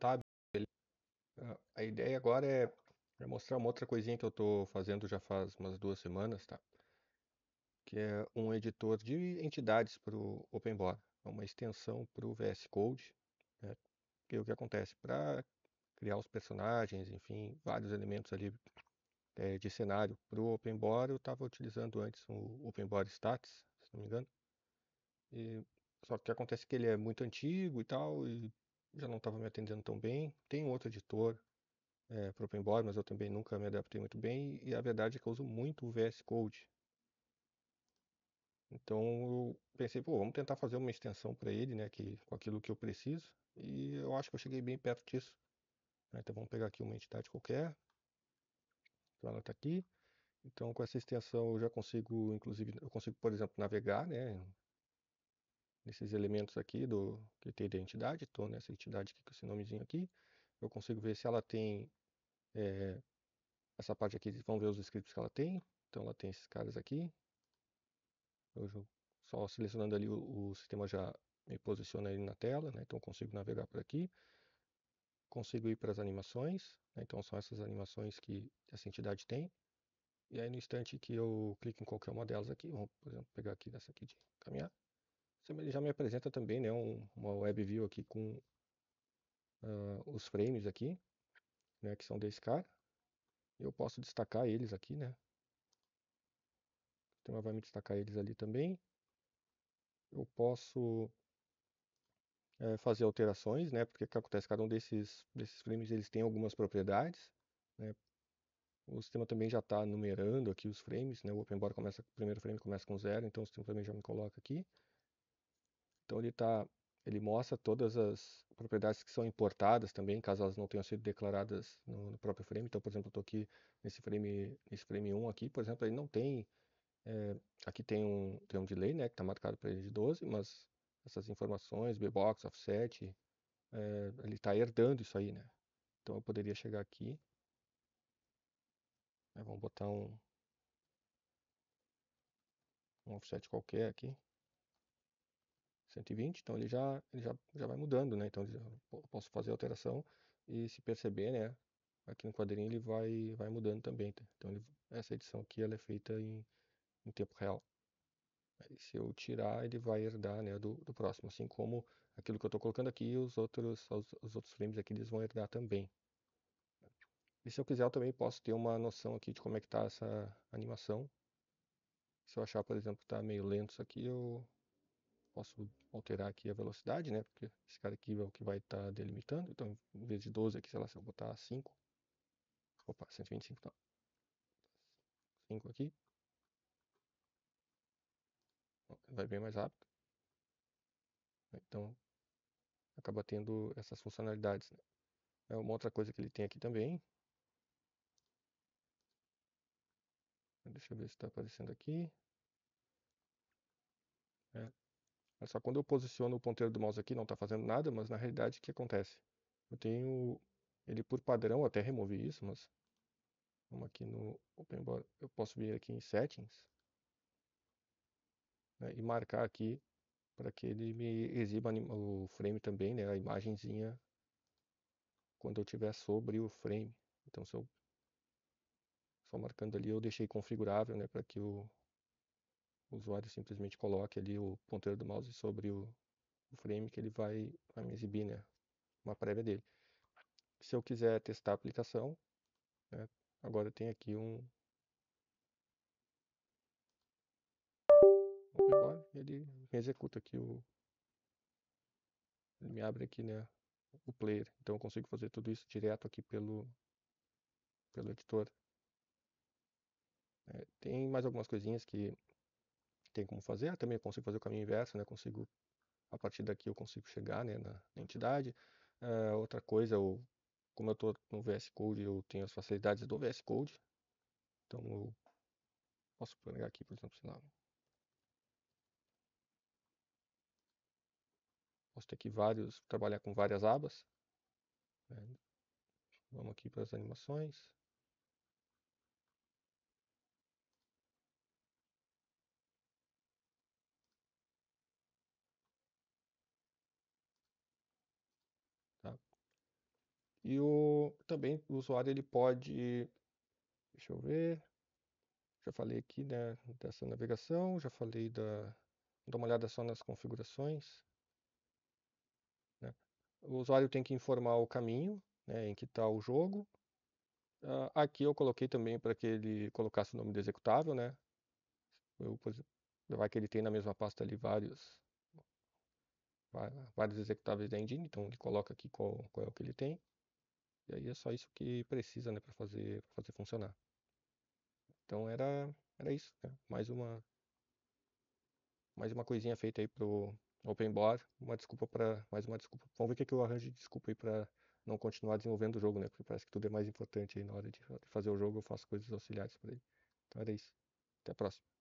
contábil. Ah, a ideia agora é, é, mostrar uma outra coisinha que eu estou fazendo já faz umas duas semanas, tá? Que é um editor de entidades para o OpenBora, é uma extensão para o VS Code. Né? Que é o que acontece para criar os personagens, enfim, vários elementos ali é, de cenário para o OpenBora. Eu estava utilizando antes o OpenBora Stats, se não me engano. E, só que acontece que ele é muito antigo e tal, e já não estava me atendendo tão bem. Tem outro editor é, eh, para OpenBoard, mas eu também nunca me adaptei muito bem. E a verdade é que eu uso muito o VS Code. Então eu pensei, pô, vamos tentar fazer uma extensão para ele, né, que, com aquilo que eu preciso. E eu acho que eu cheguei bem perto disso. Né. Então vamos pegar aqui uma entidade qualquer. Então ela está aqui. Então com essa extensão eu já consigo, inclusive, eu consigo, por exemplo, navegar, né? nesses elementos aqui do que tem identidade, estou nessa né, entidade aqui com esse nomezinho aqui, eu consigo ver se ela tem é, essa parte aqui, vamos ver os scripts que ela tem, então ela tem esses caras aqui, eu, só selecionando ali o, o sistema já me posiciona ele na tela, né? então eu consigo navegar por aqui, consigo ir para as animações, né? então são essas animações que essa entidade tem, e aí no instante que eu clico em qualquer uma delas aqui, vamos por exemplo, pegar aqui dessa aqui de caminhar, ele já me apresenta também né, um, uma web view aqui com uh, os frames aqui, né, que são desse cara. Eu posso destacar eles aqui, né? O sistema vai me destacar eles ali também. Eu posso é, fazer alterações, né? Porque o que acontece? Cada um desses, desses frames eles têm algumas propriedades, né? O sistema também já está numerando aqui os frames, né? O começa, o primeiro frame começa com zero, então o sistema também já me coloca aqui. Então ele tá, ele mostra todas as propriedades que são importadas também, caso elas não tenham sido declaradas no, no próprio frame. Então, por exemplo, eu estou aqui nesse frame, nesse frame 1 aqui, por exemplo, ele não tem, é, aqui tem um, tem um delay, né, que está marcado para ele de 12, mas essas informações, bbox, offset, é, ele está herdando isso aí, né? Então eu poderia chegar aqui, né, vamos botar um, um offset qualquer aqui. 120, então ele já, ele já, já vai mudando, né? Então já, posso fazer a alteração e se perceber, né? Aqui no quadrinho ele vai, vai mudando também, tá? Então ele, essa edição aqui ela é feita em, em tempo real. Aí, se eu tirar, ele vai herdar né, do, do próximo, assim como aquilo que eu estou colocando aqui, os outros, os, os outros frames aqui eles vão herdar também. E se eu quiser, eu também posso ter uma noção aqui de como é que está essa animação. Se eu achar, por exemplo, que está meio lento isso aqui, eu posso alterar aqui a velocidade, né? Porque esse cara aqui é o que vai estar tá delimitando. Então, em vez de 12 aqui, sei lá, se eu botar 5. Opa, 125 não. 5 aqui. Vai bem mais rápido. Então, acaba tendo essas funcionalidades. Né? É uma outra coisa que ele tem aqui também. Deixa eu ver se está aparecendo aqui. É, é só quando eu posiciono o ponteiro do mouse aqui, não está fazendo nada, mas na realidade o que acontece? Eu tenho ele por padrão, até removi isso, mas vamos aqui no OpenBoard, eu posso vir aqui em Settings né, e marcar aqui para que ele me exiba o frame também, né, a imagenzinha quando eu tiver sobre o frame. Então se eu só marcando ali eu deixei configurável, né, para que o o usuário simplesmente coloque ali o ponteiro do mouse sobre o, o frame que ele vai, vai me exibir, né? Uma prévia dele. Se eu quiser testar a aplicação, né? agora eu tenho aqui um... Ele me executa aqui o... Ele me abre aqui, né? O player. Então eu consigo fazer tudo isso direto aqui pelo, pelo editor. É, tem mais algumas coisinhas que tem como fazer. Ah, eu também consigo fazer o caminho inverso, né? Consigo, a partir daqui eu consigo chegar né, na, na entidade. Uh, outra coisa, eu, como eu estou no VS Code, eu tenho as facilidades do VS Code. Então eu posso pegar aqui, por exemplo, sei lá. Posso ter aqui vários, trabalhar com várias abas. Né. Vamos aqui para as animações. E o, também o usuário ele pode, deixa eu ver, já falei aqui né, dessa navegação, já falei da, dá uma olhada só nas configurações. Né? O usuário tem que informar o caminho né, em que está o jogo. Uh, aqui eu coloquei também para que ele colocasse o nome do executável, né? Eu, vai que ele tem na mesma pasta ali vários, vários executáveis da engine, então ele coloca aqui qual, qual é o que ele tem. E aí é só isso que precisa, né, para fazer, pra fazer funcionar. Então era, era isso, né? Mais uma mais uma coisinha feita aí pro OpenBot, uma desculpa para mais uma desculpa. Vamos ver o que, é que eu arranjo de desculpa aí para não continuar desenvolvendo o jogo, né? Porque parece que tudo é mais importante aí na hora de fazer o jogo, eu faço coisas auxiliares para ele. Então era isso. Até a próxima.